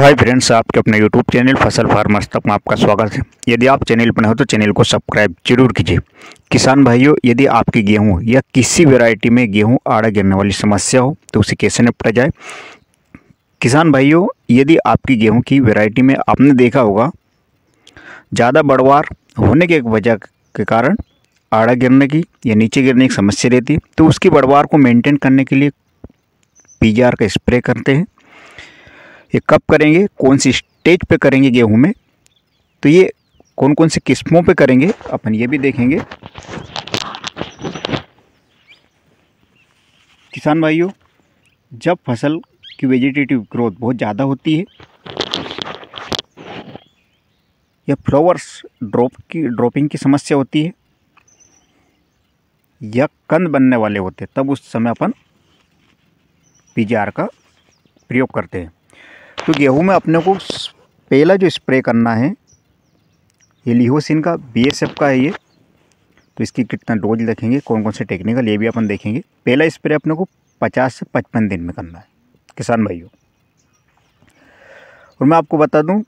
hi friends आपके अपने YouTube channel फसल फार्मर्स तक में आपका स्वागत है यदि आप चैनल पर हो तो चैनल को सब्सक्राइब जरूर कीजिए किसान भाइयों यदि आपकी गेहूं या किसी वैरायटी में गेहूं आड़ा गिरने वाली समस्या हो तो उसे कैसे निपटा जाए किसान भाइयों यदि आपकी गेहूं की वेराइटी में आपने देखा होगा ज़्यादा बड़वार होने के वजह के कारण आड़ा गिरने की या नीचे गिरने की समस्या रहती है तो उसकी बड़वार को मेनटेन करने के लिए पी का स्प्रे करते हैं ये कब करेंगे कौन सी स्टेज पे करेंगे गेहूँ में तो ये कौन कौन सी किस्मों पे करेंगे अपन ये भी देखेंगे किसान भाइयों जब फसल की वेजिटेटिव ग्रोथ बहुत ज़्यादा होती है या फ्लावर्स ड्रॉप की ड्रॉपिंग की समस्या होती है या कंद बनने वाले होते हैं तब उस समय अपन पीजीआर का प्रयोग करते हैं तो गेहूँ में अपने को पहला जो स्प्रे करना है ये लिहोसिन का बी का है ये तो इसकी कितना डोज रखेंगे कौन कौन से टेक्निकल ये भी अपन देखेंगे पहला स्प्रे अपने को पचास से पचपन दिन में करना है किसान भाइयों और मैं आपको बता दूं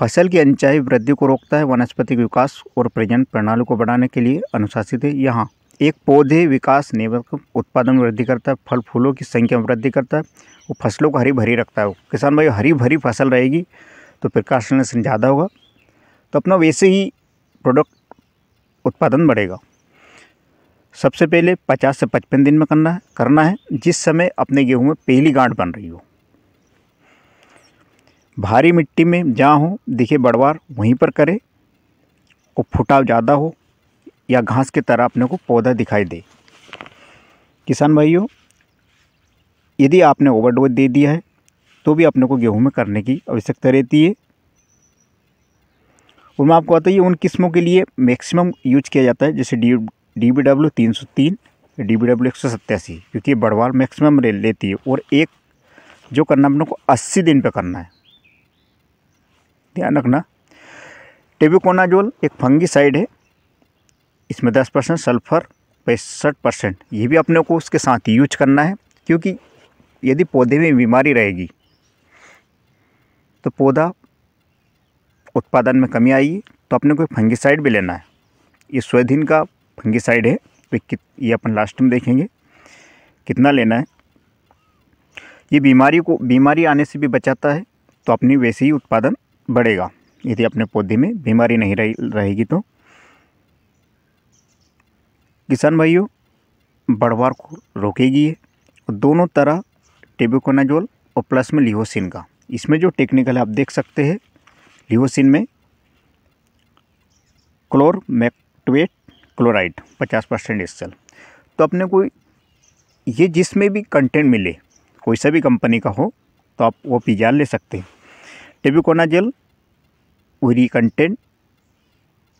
फसल की अनचाही वृद्धि को रोकता है वनस्पति के विकास और प्रजनन प्रणाली को बढ़ाने के लिए अनुशासित है यहाँ एक पौधे विकास निवर्क उत्पादन वृद्धि करता है फल फूलों की संख्या में वृद्धि करता है वो फसलों को हरी भरी रखता है किसान भाई हरी भरी फसल रहेगी तो प्रकाश संश्लेषण ज़्यादा होगा तो अपना वैसे ही प्रोडक्ट उत्पादन बढ़ेगा सबसे पहले 50 से 55 दिन में करना है करना है जिस समय अपने गेहूं में पहली गांठ बन रही हो भारी मिट्टी में जहाँ हो दिखे बड़वार वहीं पर करें और फुटाव ज़्यादा हो या घास की तरह अपने को पौधा दिखाई दे किसान भाइयों यदि आपने ओवरडोज दे दिया है तो भी अपने को गेहूं में करने की आवश्यकता रहती है और मैं आपको बताइए उन किस्मों के लिए मैक्सिमम यूज किया जाता है जैसे डी डी बी डब्ल्यू तीन सौ तीन डी बी डब्ल्यू एक सौ सत्तासी क्योंकि ये बढ़वाल मैक्सिमम ले लेती है और एक जो करना अपने को अस्सी दिन पे करना है ध्यान रखना टेबिकोनाजोल एक फंगी साइड है इसमें दस परसेंट सल्फ़र पैंसठ परसेंट ये भी अपने को उसके साथ यूज करना है क्योंकि यदि पौधे में बीमारी रहेगी तो पौधा उत्पादन में कमी आएगी तो अपने को फंगिसाइड भी लेना है ये सोयाधीन का फंगिसाइड है तो ये अपन लास्ट में देखेंगे कितना लेना है ये बीमारी को बीमारी आने से भी बचाता है तो अपनी वैसे ही उत्पादन बढ़ेगा यदि अपने पौधे में बीमारी नहीं रहेगी तो किसान भाइयों बढ़वार को रोकेगी है दोनों तरह टेबिकोनाजोल और प्लस में लिहोसिन का इसमें जो टेक्निकल है आप देख सकते हैं लिहोसिन में क्लोर मैक्टवेट क्लोराइड 50 परसेंट एस तो अपने को ये जिसमें भी कंटेंट मिले कोई सा भी कंपनी का हो तो आप वो पिजार ले सकते हैं टेबिकोनाजल उरी कंटेंट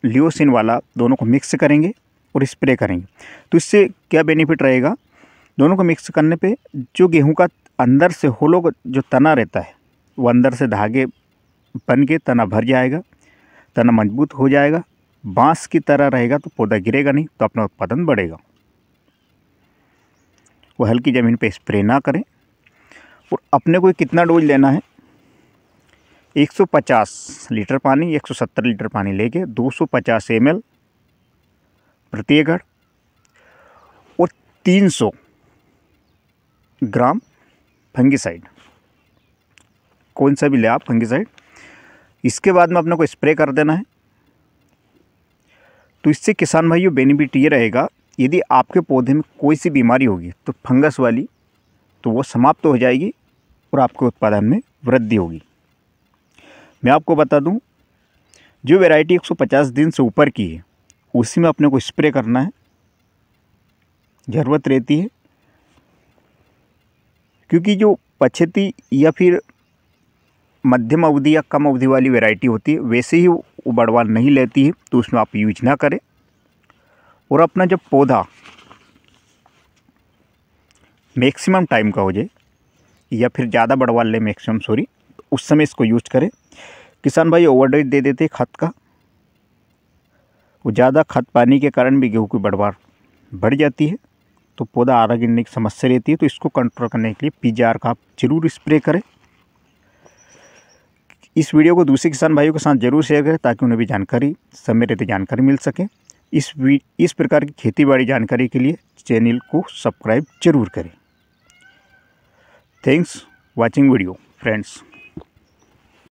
लियोसिन वाला दोनों को मिक्स करेंगे और स्प्रे करेंगे तो इससे क्या बेनिफिट रहेगा दोनों को मिक्स करने पे जो गेहूं का अंदर से होलो जो तना रहता है वो अंदर से धागे बन के तना भर जाएगा तना मजबूत हो जाएगा बांस की तरह रहेगा तो पौधा गिरेगा नहीं तो अपना उत्पादन बढ़ेगा वो हल्की ज़मीन पे स्प्रे ना करें और अपने को कितना डोज लेना है 150 लीटर पानी 170 लीटर पानी लेके 250 सौ प्रति एकड़ और 300 ग्राम फंगिसाइड कौन सा भी ले आप फंगिसाइड इसके बाद में अपने को स्प्रे कर देना है तो इससे किसान भाइयों बेनिफिट ये रहेगा यदि आपके पौधे में कोई सी बीमारी होगी तो फंगस वाली तो वो समाप्त हो जाएगी और आपके उत्पादन में वृद्धि होगी मैं आपको बता दूं जो वैरायटी 150 दिन से ऊपर की है उसी में अपने को स्प्रे करना है ज़रूरत रहती है क्योंकि जो पछती या फिर मध्यम अवधि या कम अवधि वाली वैरायटी होती है वैसे ही वो बढ़वा नहीं लेती है तो उसमें आप यूज ना करें और अपना जब पौधा मैक्सिमम टाइम का हो जाए या फिर ज़्यादा बढ़वा ले मैक्सिमम सॉरी तो उस समय इसको यूज करें किसान भाई ओवरडेट दे देते खाद का वो ज़्यादा खत पानी के कारण भी गेहूँ की बढ़वार बढ़ जाती है तो पौधा आरा गिरने की समस्या रहती है तो इसको कंट्रोल करने के लिए पी का आप ज़रूर स्प्रे करें इस वीडियो को दूसरे किसान भाइयों के साथ जरूर शेयर करें ताकि उन्हें भी जानकारी समय रहते जानकारी मिल सके इस इस प्रकार की बाड़ी जानकारी के लिए चैनल को सब्सक्राइब जरूर करें थैंक्स वॉचिंग वीडियो फ्रेंड्स